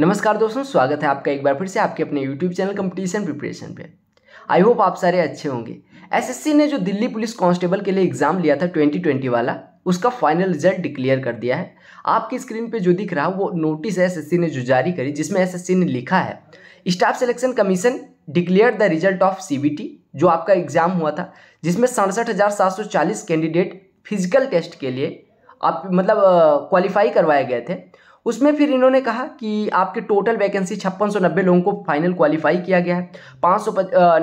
नमस्कार दोस्तों स्वागत है आपका एक बार फिर से आपके अपने यूट्यूब चैनल कंपटीशन प्रिपरेशन पे आई होप आप सारे अच्छे होंगे एसएससी ने जो दिल्ली पुलिस कांस्टेबल के लिए एग्जाम लिया था 2020 वाला उसका फाइनल रिजल्ट डिक्लेयर कर दिया है आपकी स्क्रीन पे जो दिख रहा है वो नोटिस एसएससी ने जो जारी करी जिसमें एस ने लिखा है staff selection commission declare the result of C जो आपका एग्जाम हुआ था जिसमें सड़सठ कैंडिडेट फिजिकल टेस्ट के लिए आप मतलब क्वालिफाई करवाए गए थे उसमें फिर इन्होंने कहा कि आपके टोटल वैकेंसी छप्पन लोगों को फाइनल क्वालिफाई किया गया है पाँच सौ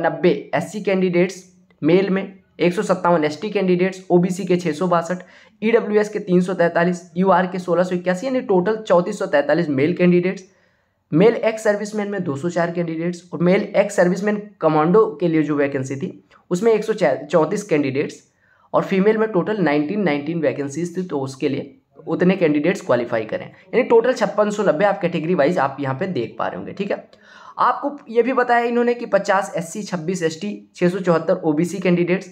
नब्बे एस कैंडिडेट्स मेल में एक सौ सत्तावन S T candidates O B C के छः सौ बासठ ई डब्ल्यू एस के तीन सौ तैंतालीस यू आर के सोलह सौ इक्यासी यानी टोटल चौंतीस सौ तैंतालीस male candidates male ex serviceman में दो सौ चार कैंडिडेट्स और मेल एक्स सर्विसमैन कमांडो के लिए जो वैकेंसी थी उसमें एक सौ चौंतीस कैंडिडेट्स और फीमेल में टोटल नाइनटीन नाइनटीन वैकेंसीज थी तो उसके लिए उतने कैंडिडेट्स क्वालिफाई करें यानी टोटल छप्पन सौ नब्बे आप कैटेगरी वाइज आप यहाँ पे देख पा रहे होंगे ठीक है आपको ये भी बताया इन्होंने कि पचास एस सी छब्बीस एस टी ओबीसी सौ चौहत्तर कैंडिडेट्स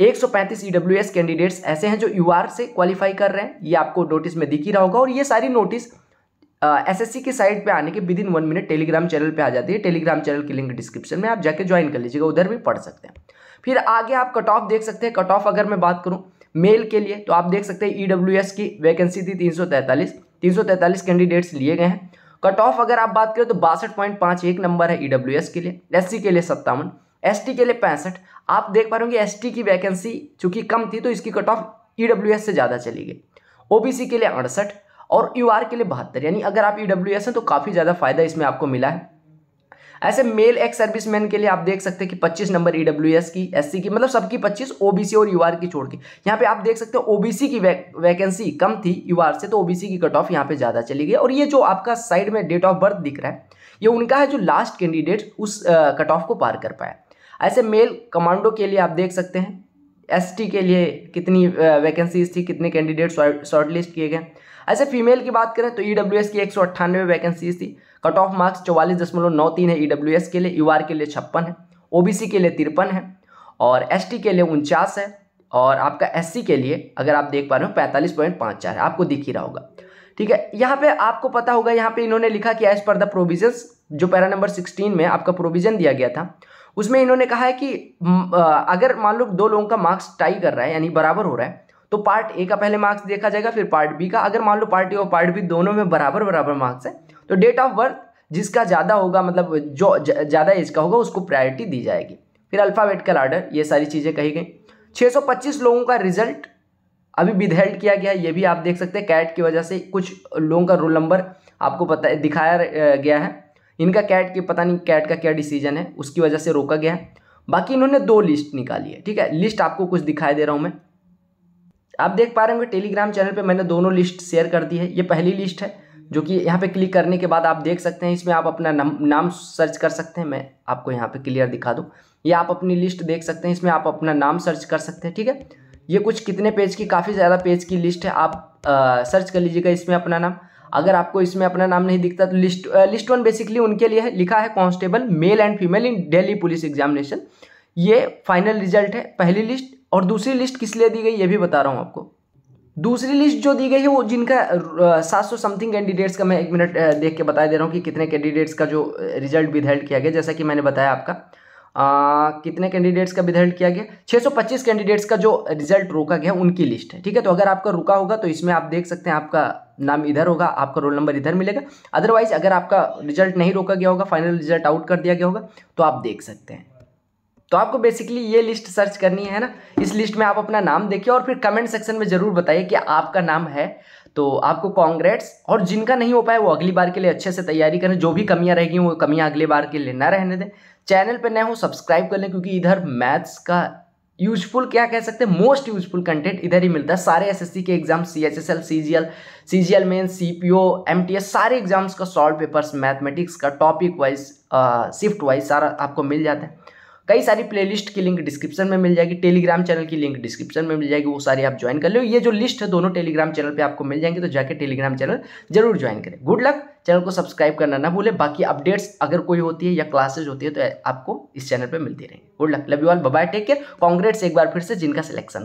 एक सौ पैंतीस एस e कैंडिडेट्स ऐसे हैं जो यू आर से क्वालिफाई कर रहे हैं ये आपको नोटिस में दिख ही रहा होगा और ये सारी नोटिस एस एस सी की साइट पर आने के within one minute telegram channel पर आ जाती है टेलीग्राम चैनल की लिंक डिस्क्रिप्शन में आप जाके ज्वाइन कर लीजिएगा उधर भी पढ़ सकते हैं फिर आगे आप कट ऑफ देख सकते हैं कट ऑफ अगर मैं बात करूँ मेल के लिए तो आप देख सकते हैं ई e की वैकेंसी थी तीन सौ कैंडिडेट्स लिए गए हैं कट ऑफ अगर आप बात करें तो बासठ पॉइंट पाँच एक नंबर है ई e के लिए एस के लिए सत्तावन एस के लिए पैंसठ आप देख पा रहे होंगे एस की वैकेंसी चूंकि कम थी तो इसकी कट ऑफ ई से ज़्यादा चली गई ओ के लिए अड़सठ और यू के लिए बहत्तर यानी अगर आप ई e हैं तो काफ़ी ज़्यादा फायदा इसमें आपको मिला है ऐसे मेल एक्स सर्विसमैन के लिए आप देख सकते हैं कि पच्चीस नंबर ई e की एस की मतलब सबकी पच्चीस ओ और यू की छोड़ के यहाँ पे आप देख सकते हैं ओबीसी की वैकेंसी कम थी यू से तो ओबीसी की कट ऑफ यहाँ पे ज़्यादा चली गई और ये जो आपका साइड में डेट ऑफ बर्थ दिख रहा है ये उनका है जो लास्ट कैंडिडेट उस कट ऑफ को पार कर पाया ऐसे मेल कमांडो के लिए आप देख सकते हैं एसटी के लिए कितनी वैकेंसीज थी कितने कैंडिडेट शॉर्टलिस्ट किए गए ऐसे फीमेल की बात करें तो ईडब्ल्यूएस e की एक सौ अट्ठानवे वैकेंसीज थी कट ऑफ मार्क्स चौवालीस दशमलव नौ तीन है ई e के लिए यू के लिए छप्पन है ओ के लिए तिरपन है और एस के लिए उनचास है और आपका एस के लिए अगर आप देख पा रहे हो पैंतालीस पॉइंट पाँच चार है आपको दिख ही रहा होगा ठीक है यहाँ पे आपको पता होगा यहाँ पे इन्होंने लिखा कि एज पर द प्रोविजंस जो पैरा नंबर सिक्सटीन में आपका प्रोविजन दिया गया था उसमें इन्होंने कहा है कि अगर मान लो दो लोगों का मार्क्स टाई कर रहा है यानी बराबर हो रहा है तो पार्ट ए का पहले मार्क्स देखा जाएगा फिर पार्ट बी का अगर मान लो पार्ट ए और पार्ट बी दोनों में बराबर बराबर मार्क्स है तो डेट ऑफ बर्थ जिसका ज़्यादा होगा मतलब जो ज़्यादा एज का होगा उसको प्रायोरिटी दी जाएगी फिर अल्फ़ाबेटिकल आर्डर ये सारी चीज़ें कही गई 625 लोगों का रिजल्ट अभी विधेल्ट किया गया ये भी आप देख सकते हैं कैट की वजह से कुछ लोगों का रोल नंबर आपको पता दिखाया गया है इनका कैट की पता नहीं कैट का क्या डिसीजन है उसकी वजह से रोका गया है बाकी इन्होंने दो लिस्ट निकाली है ठीक है लिस्ट आपको कुछ दिखाई दे रहा हूँ मैं आप देख पा रहे होंगे टेलीग्राम चैनल पे मैंने दोनों लिस्ट शेयर कर दी है ये पहली लिस्ट है जो कि यहाँ पे क्लिक करने के बाद आप देख सकते हैं इसमें आप अपना नाम नाम सर्च कर सकते हैं मैं आपको यहाँ पे क्लियर दिखा दूँ या आप अपनी लिस्ट देख सकते हैं इसमें आप अपना नाम सर्च कर सकते हैं ठीक है ये कुछ कितने पेज की काफ़ी ज़्यादा पेज की लिस्ट है आप आ, सर्च कर लीजिएगा इसमें अपना नाम अगर आपको इसमें अपना नाम नहीं दिखता तो लिस्ट लिस्ट वन बेसिकली उनके लिए है लिखा है constable male and female in Delhi police examination ये फाइनल रिजल्ट है पहली लिस्ट और दूसरी लिस्ट किस लिए दी गई ये भी बता रहा हूँ आपको दूसरी लिस्ट जो दी गई है वो जिनका सात सौ समथिंग कैंडिडेट्स का मैं एक मिनट देख के बता दे रहा हूँ कि कितने कैंडिडेट्स का जो रिजल्ट विधेल्ट किया गया जैसा कि मैंने बताया आपका आ, कितने कैंडिडेट्स का विधेल्ट किया गया 625 कैंडिडेट्स का जो रिजल्ट रोका गया उनकी लिस्ट है ठीक है तो अगर आपका रुका होगा तो इसमें आप देख सकते हैं आपका नाम इधर होगा आपका रोल नंबर इधर मिलेगा अदरवाइज अगर आपका रिजल्ट नहीं रोका गया होगा फाइनल रिजल्ट आउट कर दिया गया होगा तो आप देख सकते हैं तो आपको बेसिकली ये लिस्ट सर्च करनी है ना इस लिस्ट में आप अपना नाम देखिए और फिर कमेंट सेक्शन में ज़रूर बताइए कि आपका नाम है तो आपको कॉन्ग्रेट्स और जिनका नहीं हो पाया वो अगली बार के लिए अच्छे से तैयारी करें जो भी कमियां रहेगी वो कमियां अगली बार के लिए ना रहने दें चैनल पर नए हो सब्सक्राइब कर लें क्योंकि इधर मैथ्स का यूजफुल क्या कह सकते हैं मोस्ट यूजफुल कंटेंट इधर ही मिलता है सारे एस के exam C H S L C G L C G L main C P O M T S सारे एग्जाम्स का सॉल्व पेपर्स मैथमेटिक्स का टॉपिक वाइज शिफ्ट वाइज सारा आपको मिल जाता है कई सारी प्लेलिस्ट की लिंक डिस्क्रिप्शन में मिल जाएगी टेलीग्राम चैनल की लिंक डिस्क्रिप्शन में मिल जाएगी वो सारी आप ज्वाइन कर लो ये जो लिस्ट है दोनों टेलीग्राम चैनल पर आपको मिल जाएंगे तो जाकर टेलीग्राम चैनल जरूर ज्वाइन करें गुड लक चैनल को सब्सक्राइब करना ना भूलें बाकी अपडेट्स अगर कोई होती है या क्लासेज होती है तो आपको इस चैनल पर मिलती रहेंगे good luck love you all bye take care Congress एक बार फिर से जिनका सिलेक्शन